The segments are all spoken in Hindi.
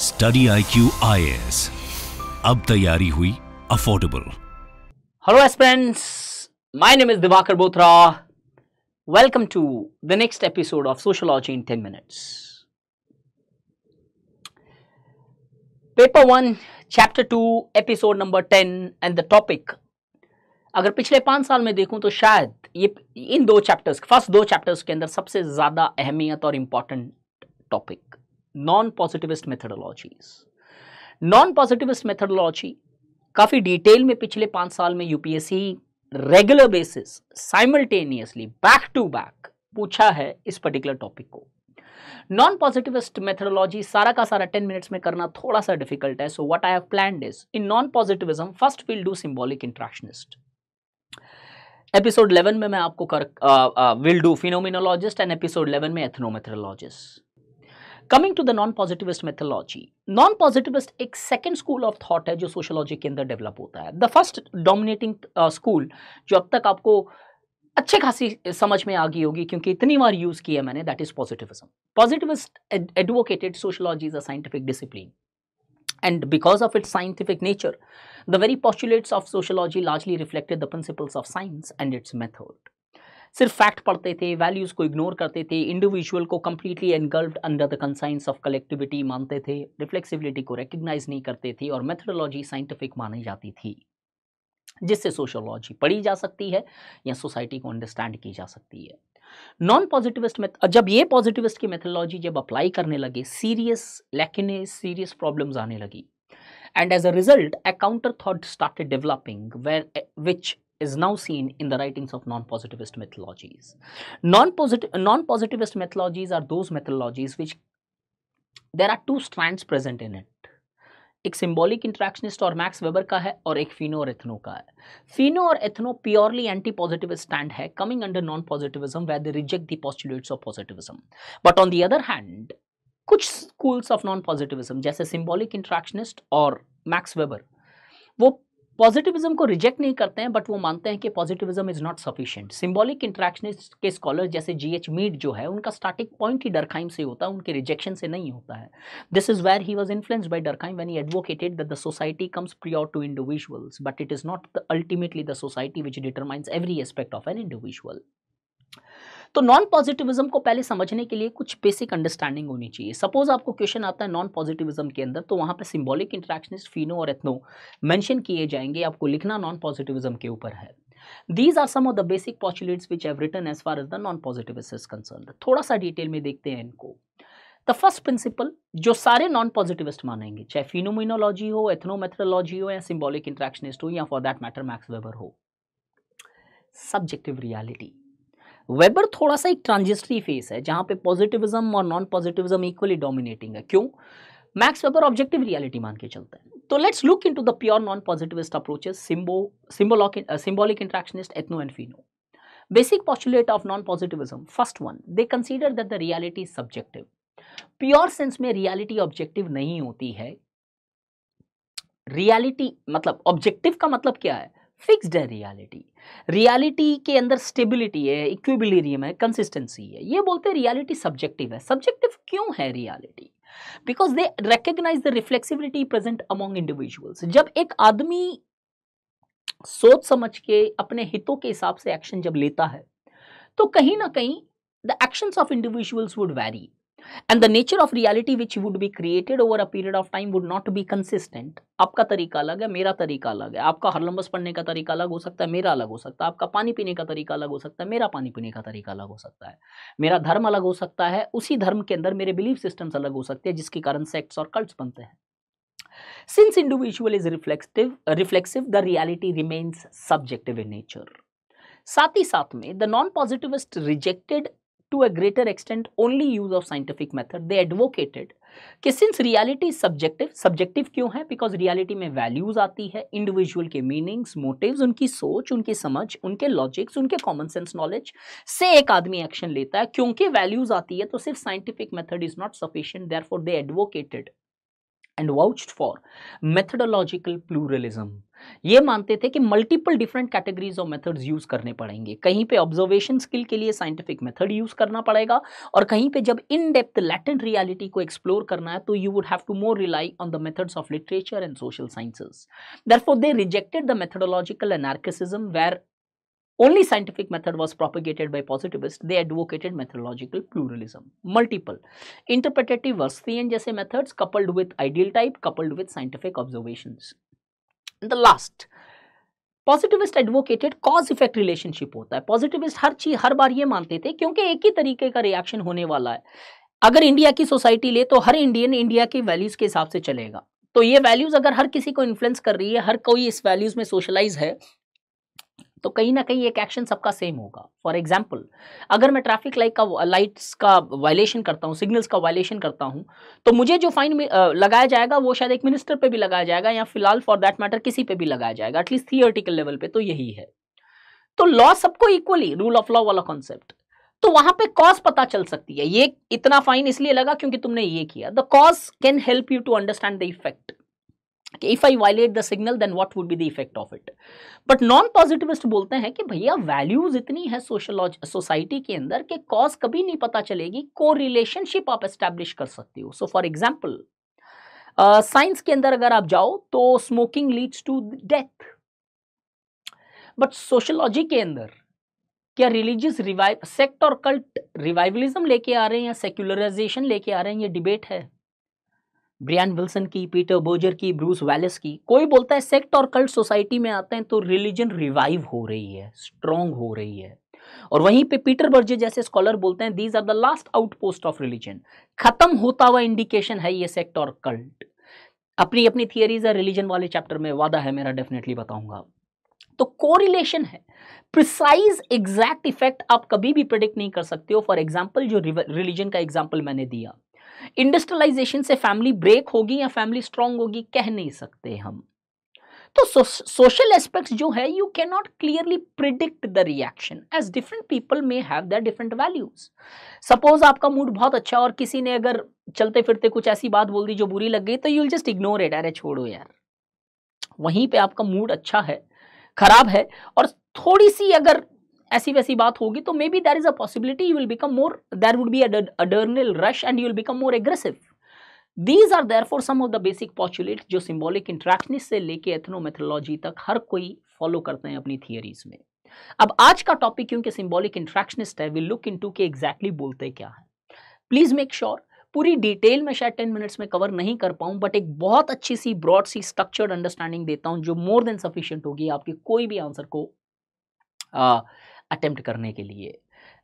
Study I Q I S अब तैयारी हुई affordable hello aspirants my name is Diwakar Bothra welcome to the next episode of sociology in ten minutes paper one chapter two episode number ten and the topic अगर पिछले पांच साल में देखूं तो शायद ये इन दो चैप्टर्स फर्स्ट दो चैप्टर्स के अंदर सबसे ज़्यादा अहमियत और important topic non positivist methodologies non positivist methodology काफ़ी डिटेल में पिछले पांच साल में UPSC regular basis simultaneously back to back पूछा है इस पर्टिकुलर टॉपिक को नॉन पॉजिटिविस्ट मेथडोलॉजी सारा का सारा टेन मिनट्स में करना थोड़ा सा डिफिकल्ट है so what I have planned is in non positivism first will do symbolic interactionist episode 11 में मैं आपको कर will do phenomenologist and episode 11 में ethnomethodologist coming to the non positivist methodology non positivist एक सेकेंड स्कूल ऑफ थॉट है जो सोशोलॉजी के अंदर डेवलप होता है द फर्स्ट डोमिनेटिंग स्कूल जो अब तक आपको अच्छे खासी समझ में आ गई होगी क्योंकि इतनी बार यूज़ किया मैंने that is positivism positivist advocated sociology is a scientific discipline and because of its scientific nature the very postulates of sociology largely reflected the principles of science and its method सिर्फ फैक्ट पढ़ते थे वैल्यूज़ को इग्नोर करते थे इंडिविजुअल को completely engulfed under the conscience of collectivity मानते थे रिफ्लेक्सिबिलिटी को रिकग्नाइज नहीं करते थे और मेथडोलॉजी साइंटिफिक मानी जाती थी जिससे सोशोलॉजी पढ़ी जा सकती है या सोसाइटी को अंडरस्टैंड की जा सकती है नॉन पॉजिटिविस्ट में जब ये पॉजिटिविस्ट की मेथोलॉजी जब अप्लाई करने लगे सीरियस लैकिने सीरियस प्रॉब्लम्स आने लगी and as a result a counter thought started developing where which is now seen in the writings of non-positivist methodologies. Non-positivist -posit methodologies are those methodologies which there are two strands present in it. Ek symbolic interactionist or Max Weber ka hai aur ek Fino or Ethno ka hai. Fino or Ethno purely anti-positivist stand hai coming under non-positivism where they reject the postulates of positivism. But on the other hand, kuch schools of non-positivism jaise symbolic interactionist or Max Weber, wo positivism को रिजेक्ट नहीं करते हैं बट वो मानते हैं कि positivism is not sufficient symbolic interactionist के स्कॉलर जैसे जी एच मीड जो है उनका स्टार्टिंग पॉइंट ही डरखाइम से होता है उनके रिजेक्शन से नहीं होता है this is where he was influenced by Durkheim when he advocated that the society comes prior to individuals but it is not the ultimately the society which determines every aspect of an individual तो नॉन पॉजिटिविज्म को पहले समझने के लिए कुछ बेसिक अंडरस्टैंडिंग होनी चाहिए सपोज आपको क्वेश्चन आता है नॉन पॉजिटिविज्म के अंदर तो वहां पर सिंबॉलिक इंट्रैक्शनिस्ट फीनो और एथनो मैंशन किए जाएंगे आपको लिखना नॉन पॉजिटिविज्म के ऊपर है these are some of the basic postulates which i've written as far as the non positivist is concerned थोड़ा सा डिटेल में देखते हैं इनको द फर्स्ट प्रिंसिपल जो सारे नॉन पॉजिटिविस्ट मानेंगे चाहे फिनोमिनोलॉजी हो एथनोमेथोलॉजी हो या सिंबॉलिक इंट्रैक्शनिस्ट हो या for that matter Max Weber हो सब्जेक्टिव रियालिटी वेबर थोड़ा सा एक ट्रांजिस्ट्री फेस है जहां पे पॉजिटिविज्म और नॉन पॉजिटिविज्म इक्वली डोमिनेटिंग है क्यों मैक्स वेबर ऑब्जेक्टिव रियलिटी मान के चलते हैं तो let's look into the pure non positivist approaches symbo symbolic interactionist ethno and pheno basic postulate of non positivism first one they consider that the reality subjective pure sense में रियलिटी ऑब्जेक्टिव नहीं होती है रियलिटी मतलब ऑब्जेक्टिव का मतलब क्या है फिक्स्ड है रियलिटी रियलिटी के अंदर स्टेबिलिटी है इक्विबिलियम है कंसिस्टेंसी है ये बोलते हैं रियलिटी सब्जेक्टिव है सब्जेक्टिव क्यों है reality because they recognize the reflexibility present among individuals जब एक आदमी सोच समझ के अपने हितों के हिसाब से एक्शन जब लेता है तो कहीं ना कहीं the actions of individuals would vary and the nature of reality which would be created over a period of time would not be consistent आपका तरीका अलग है मेरा तरीका अलग है आपका हरलम्बस पढ़ने का तरीका अलग हो सकता है मेरा अलग हो सकता है आपका पानी पीने का तरीका अलग हो सकता है मेरा पानी पीने का तरीका अलग हो सकता है मेरा धर्म अलग हो सकता है उसी धर्म के अंदर मेरे बिलीफ सिस्टम्स अलग हो सकते हैं जिसके कारण सेक्ट्स और कल्ट्स बनते हैं since individual is reflective, reflexive the reality remains subjective in nature साथ ही साथ में the non positivist rejected to a greater extent only use of scientific method they advocated कि सिंस रियलिटी सब्जेक्टिव सब्जेक्टिव क्यों है बिकॉज रियालिटी में वैल्यूज आती है इंडिविजुअल के मीनिंग्स मोटिव उनकी सोच उनकी समझ उनके लॉजिक्स उनके कॉमन सेंस नॉलेज से एक आदमी एक्शन लेता है क्योंकि वैल्यूज आती है तो सिर्फ scientific method is not sufficient therefore they advocated and vouch for methodological pluralism ये मानते थे कि multiple different categories of methods use करने पड़ेंगे कहीं पे ऑब्जर्वेशन स्किल के लिए साइंटिफिक मेथड यूज़ करना पड़ेगा और कहीं पे जब इन डेप्थ लैटेंट रियलिटी को एक्सप्लोर करना है तो you would have to more rely on the methods of literature and social sciences therefore they rejected the methodological anarchism where only scientific method was propagated by positivists they advocated methodological pluralism multiple interpretative versatility jaise methods coupled with ideal type coupled with scientific observations the last positivist advocated cause effect relationship होता है पॉजिटिविस्ट हर चीज हर बार ये मानते थे क्योंकि एक ही तरीके का रिएक्शन होने वाला है अगर इंडिया की सोसाइटी ले तो हर इंडियन इंडिया की वैल्यूज के हिसाब से चलेगा तो ये वैल्यूज अगर हर किसी को इन्फ्लुएंस कर रही है हर कोई इस वैल्यूज में सोशलाइज है तो कहीं ना कहीं एक एक्शन सबका सेम होगा फॉर एग्जाम्पल अगर मैं ट्रैफिक लाइट का लाइट्स का वायलेशन करता हूँ सिग्नल्स का वायलेशन करता हूँ तो मुझे जो फाइन लगाया जाएगा वो शायद एक मिनिस्टर पर भी लगाया जाएगा या फिलहाल फॉर दैट मैटर किसी पर भी लगाया जाएगा एटलीस्ट थियोरटिकल लेवल पर तो यही है तो लॉ सबको इक्वली रूल ऑफ लॉ वाला कॉन्सेप्ट तो वहां पे कॉज पता चल सकती है ये इतना फाइन इसलिए लगा क्योंकि तुमने ये किया the cause can help you to understand the effect if I violate the signal then what would be the effect of it but non positivist बोलते हैं कि भैया वैल्यूज इतनी है सोशलॉज सोसाइटी के अंदर कि कॉज कभी नहीं पता चलेगी को रिलेशनशिप आप एस्टेब्लिश कर सकते हो सो फॉर एग्जाम्पल साइंस के अंदर अगर आप जाओ तो smoking leads to death but sociology के अंदर क्या रिलीजियस रिवाइव सेक्ट और कल्ट रिवाइवलिज्म लेके आ रहे हैं या सेक्युलराइजेशन लेके आ रहे हैं ये डिबेट है ब्रियान विल्सन की पीटर बोजर की ब्रूस वैलिस की कोई बोलता है सेक्ट और कल्ट सोसाइटी में आते हैं तो रिलीजन रिवाइव हो रही है स्ट्रॉन्ग हो रही है और वहीं पे पीटर बर्जे जैसे स्कॉलर बोलते हैं these are the last outpost of religion खत्म होता हुआ इंडिकेशन है ये सेक्ट और कल्ट अपनी अपनी थियरीज है रिलीजन वाले चैप्टर में वादा है मेरा डेफिनेटली बताऊंगा तो कोरिलेशन है प्रिसाइज एग्जैक्ट इफेक्ट आप कभी भी प्रिडिक्ट नहीं कर सकते हो फॉर एग्जाम्पल जो रिलीजन का एग्जाम्पल मैंने दिया इंडस्ट्रियलाइजेशन से फैमिली ब्रेक होगी या फैमिली स्ट्रांग होगी कह नहीं सकते हम तो सोशल एस्पेक्ट्स जो है you can not clearly predict the reaction as different people may have the different values suppose आपका मूड बहुत अच्छा और किसी ने अगर चलते फिरते कुछ ऐसी बात बोल दी जो बुरी लग गई तो यू जस्ट इग्नोर इट अरे छोड़ो यार वहीं पे आपका मूड अच्छा है खराब है और थोड़ी सी अगर ऐसी वैसी बात होगी तो maybe there is a possibility you will become more there would be adrenal rush and you will become more aggressive these are therefore some of the basic postulate जो सिम्बॉलिक इंट्रैक्शनिस्ट से लेके एथनोमेथोलॉजी तक हर कोई फॉलो करते हैं अपनी थियरीज में अब आज का टॉपिक क्योंकि सिम्बॉलिक इंट्रैक्शनिस्ट है विल लुक इन टू के एग्जैक्टली बोलते क्या है प्लीज मेक श्योर पूरी डिटेल में शायद टेन मिनट्स में कवर नहीं कर पाऊँ बट एक बहुत अच्छी सी ब्रॉड सी स्ट्रक्चर्ड अंडरस्टैंडिंग देता हूँ जो मोर देन सफिशियंट होगी आपके कोई भी आंसर को अटेम्प्ट करने के लिए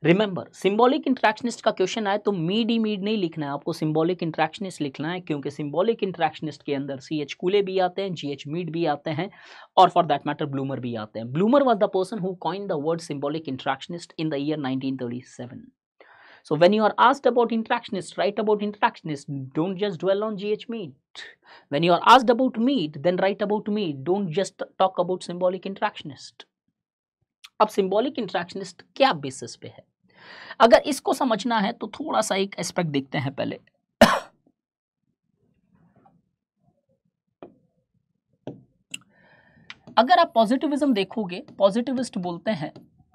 रिमेंबर सिंबॉलिक इंट्रैक्शनिस्ट का क्वेश्चन आए तो मीड ई मीड नहीं लिखना है आपको सिंबॉलिक इंट्रैक्शनिस्ट लिखना है क्योंकि सिंबॉलिक इंट्रैक्शनिस्ट के अंदर सी एच कूले भी आते हैं जी एच मीड भी आते हैं और फॉर दैट मैटर ब्लूमर भी आते हैं Blumer was the person who coin the word symbolic interactionist in the year nineteen thirty seven when you are asked about interactionist write about interactionist don't just just on G H Mead when you are asked about Mead then write about Mead don't just talk about symbolic interactionist अब सिंबॉलिक इंट्रैक्शनिस्ट क्या बेसिस पे है अगर इसको समझना है तो थोड़ा सा एक एस्पेक्ट देखते हैं पहले अगर आप पॉजिटिविज्म देखोगे पॉजिटिविस्ट बोलते हैं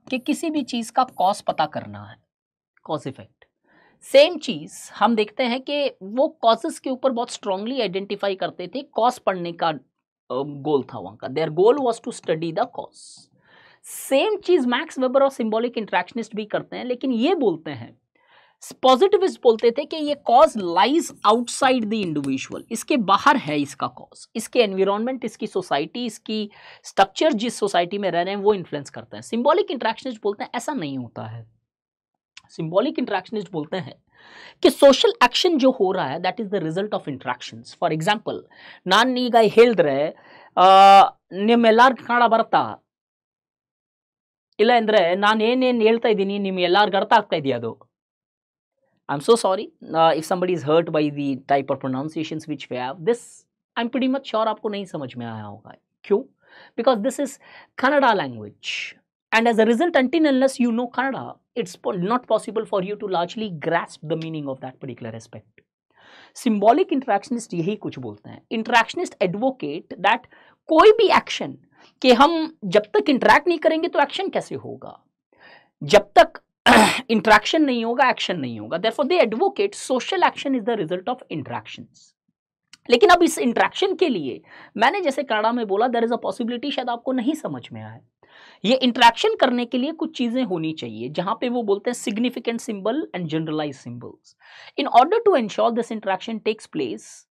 कि किसी भी चीज का कॉज पता करना है कॉज इफेक्ट सेम चीज हम देखते हैं कि वो कॉजेस के ऊपर बहुत स्ट्रांगली आइडेंटिफाई करते थे कॉज पढ़ने का गोल था वहां का their goal was to study the cause same चीज मैक्स वेबर और सिंबॉलिक इंट्रैक्शनिस्ट भी करते हैं लेकिन ये बोलते हैं पॉजिटिविस्ट बोलते थे कि ये cause lies outside the individual इसके बाहर है इसका कॉज इसके एनवायरनमेंट इसकी सोसाइटी इसकी स्ट्रक्चर जिस सोसाइटी में रह रहे हैं वो इन्फ्लुएंस करते हैं सिंबॉलिक इंट्रैक्शनिस्ट बोलते हैं ऐसा नहीं होता है सिंबॉलिक इंट्रैक्शनिस्ट बोलते हैं कि सोशल एक्शन जो हो रहा है that is the result of interaction for example नान नी गाय हेल्द रहे निमेलार खाड़ा बरता ಇಲ್ಲ ಅಂದರೆ ನಾನು ಏನೇನು ಹೇಳ್ತಾ ಇದ್ದೀನಿ ನಿಮ್ಗೆ ಎಲ್ಲರಿಗೂ ಅರ್ಥ ಆಗ್ತಾ ಇದೆಯಾ ಅದು I am so sorry if somebody is hurt by the type of pronunciations which we have this I am pretty much sure आपको नहीं समझ में आया होगा क्यों because this is Kannada language and as a result until unless you know Kannada it's not possible for you to largely grasp the meaning of that particular aspect. Symbolic interactionist यही कुछ बोलते हैं Interactionist advocate that कोई भी action कि हम जब तक इंटरेक्ट नहीं करेंगे तो एक्शन कैसे होगा जब तक इंट्रैक्शन नहीं होगा एक्शन नहीं होगा therefore they advocate social action is the result of interaction लेकिन अब इस इंट्रैक्शन के लिए मैंने जैसे कनाडा में बोला देर इज अ पॉसिबिलिटी शायद आपको नहीं समझ में आए ये इंट्रैक्शन करने के लिए कुछ चीज़ें होनी चाहिए जहां पे वो बोलते हैं significant symbol and generalize symbols in order to ensure this interaction takes place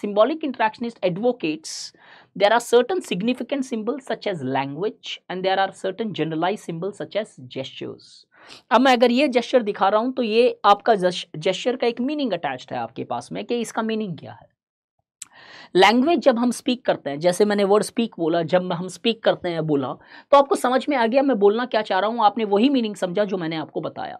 symbolic interactionist advocates there are certain significant symbols such as language and there are certain generalized symbols such as gestures अब मैं अगर ये जेस्चर दिखा रहा हूं तो ये आपका जेस्चर का एक मीनिंग अटैच्ड है आपके पास में कि इसका मीनिंग क्या है लैंग्वेज जब हम स्पीक करते हैं जैसे मैंने वर्ड स्पीक बोला जब हम स्पीक करते हैं बोला तो आपको समझ में आ गया मैं बोलना क्या चाह रहा हूं आपने वही मीनिंग समझा जो मैंने आपको बताया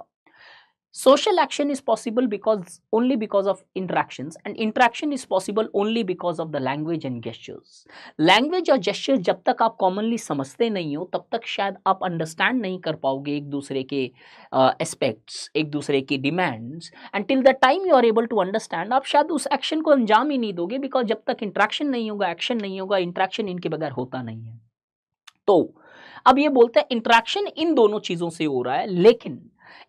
social action is possible because only because of interactions and interaction is possible only because of the language and gestures language or gestures jab tak aap commonly samajhte nahi ho tab tak shayad aap understand nahi kar paoge ek dusre ke uh, aspects ek dusre के demands until the time you are able to understand aap shayad us action ko anjaam hi nahi doge because jab tak interaction nahi hoga action nahi hoga interaction inke bagair hota nahi hai to अब ये बोलते हैं इंट्रैक्शन इन दोनों चीज़ों से हो रहा है लेकिन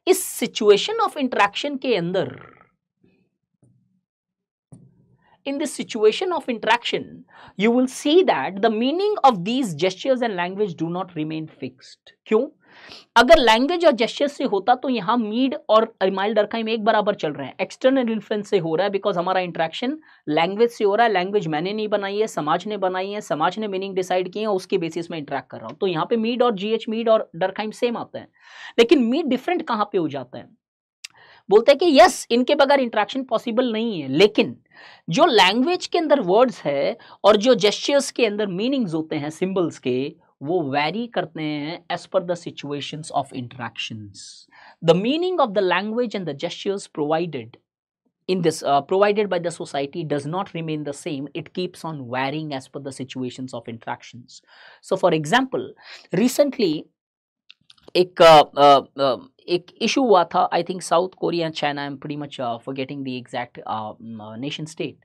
इस सिचुएशन ऑफ इंट्रैक्शन के अंदर in this situation of interaction you will see that the meaning of these gestures and language do not remain fixed क्यों अगर लैंग्वेज और जेस्टर से होता तो यहाँ मीड और इमाइल डरकाइम एक बराबर चल रहे हैं एक्सटर्नल इन्फ्लुएंस से हो रहा है बिकॉज हमारा इंट्रैक्शन लैंग्वेज से हो रहा है लैंग्वेज मैंने नहीं बनाई है समाज ने बनाई है समाज ने मीनिंग डिसाइड किए हैं उसके बेसिस में इंट्रैक्ट कर रहा हूँ तो यहाँ पे मीड और जी मीड और डरकाइम सेम आते हैं लेकिन मीड डिफरेंट कहाँ पे हो जाता है बोलते हैं कि यस इनके बगैर इंट्रैक्शन पॉसिबल नहीं है लेकिन जो लैंग्वेज के अंदर वर्ड्स है और जो जेस्टर्स के अंदर मीनिंग्स होते हैं सिंबल्स के वो वेरी करते हैं as per situation of interactions the meaning of the language and the gestures provided in this provided by the society does not remain the same it keeps on varying as per the of interaction so for example recently एक uh, uh, uh, एक इशू हुआ था I think South Korea China am pretty much forgetting the exact nation state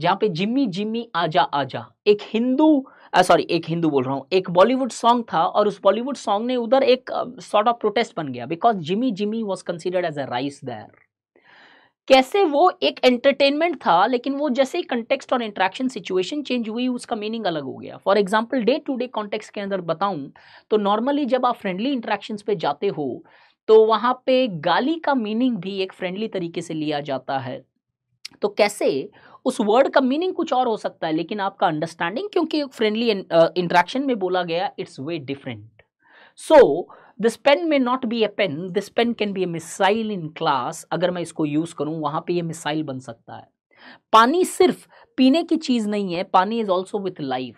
जहाँ पे जिम्मी जिम्मी आजा आजा एक हिंदू सॉरी एक हिंदू बोल रहा हूँ एक बॉलीवुड सॉन्ग था और उस बॉलीवुड सॉन्ग ने उधर एक सॉर्ट ऑफ प्रोटेस्ट बन गया because Jimmy Jimmy was considered as a rice there कैसे वो एक एंटरटेनमेंट था लेकिन वो जैसे ही कंटेक्सट और इंट्रैक्शन सिचुएशन चेंज हुई उसका मीनिंग अलग हो गया for example day to day context के अंदर बताऊं तो नॉर्मली जब आप फ्रेंडली इंट्रैक्शन पे जाते हो तो वहाँ पे गाली का मीनिंग भी एक फ्रेंडली तरीके से लिया जाता है तो कैसे उस वर्ड का मीनिंग कुछ और हो सकता है लेकिन आपका अंडरस्टैंडिंग क्योंकि फ्रेंडली इंट्रैक्शन uh, में बोला गया it's way different so this pen may not be a pen this pen can be a missile in class अगर मैं इसको यूज़ करूं वहां पे ये मिसाइल बन सकता है पानी सिर्फ पीने की चीज़ नहीं है पानी इज ऑल्सो विथ लाइफ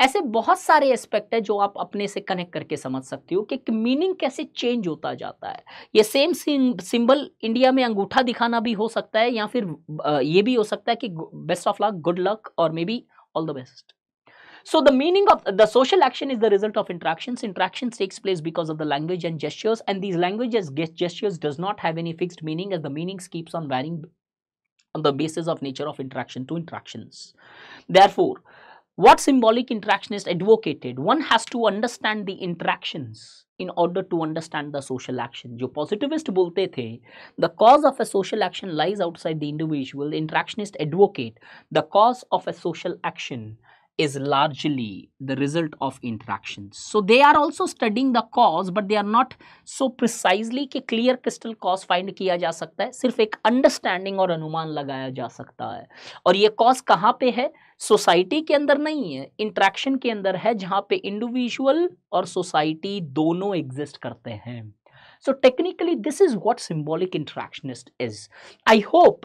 ऐसे बहुत सारे एस्पेक्ट है जो आप अपने से कनेक्ट करके समझ सकते हो कि मीनिंग कैसे चेंज होता जाता है ये सेम सिंबल इंडिया में अंगूठा दिखाना भी हो सकता है या फिर ये भी हो सकता है कि best of luck good luck और may be all the best so the meaning of the social action is the result of interaction interaction takes place because of the language and gestures and these language gestures does not have any fixed meaning as the meaning keeps on varying on the basis of nature of interaction to interaction therefore What symbolic interactionist advocated? One has to understand the interactions in order to understand the social action. जो positivist बोलते थे the cause of a social action lies outside the individual. The interactionist advocate the cause of a social action is largely the result of interactions. So they are also studying the cause but they are not so precisely कि clear crystal cause find kiya ja sakta hai sirf ek understanding और anuman lagaya ja sakta hai aur ye cause कहाँ pe hai society ke andar nahi hai interaction ke andar hai जहाँ pe individual और society dono exist karte हैं So technically, this is what symbolic interactionist is. I hope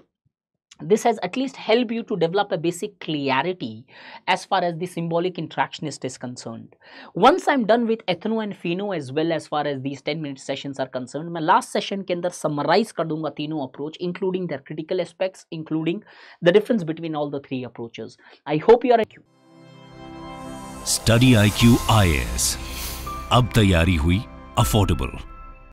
this has at least helped you to develop a basic clarity as far as the symbolic interactionist is concerned. Once I'm done with ethno and pheno as well as far as these 10 minute sessions are concerned, my last session can अंदर summarize कर दूंगा approach including their critical aspects including the difference between all the three approaches. I hope you are IQ. Study IQ IS. Ab tayari hui affordable.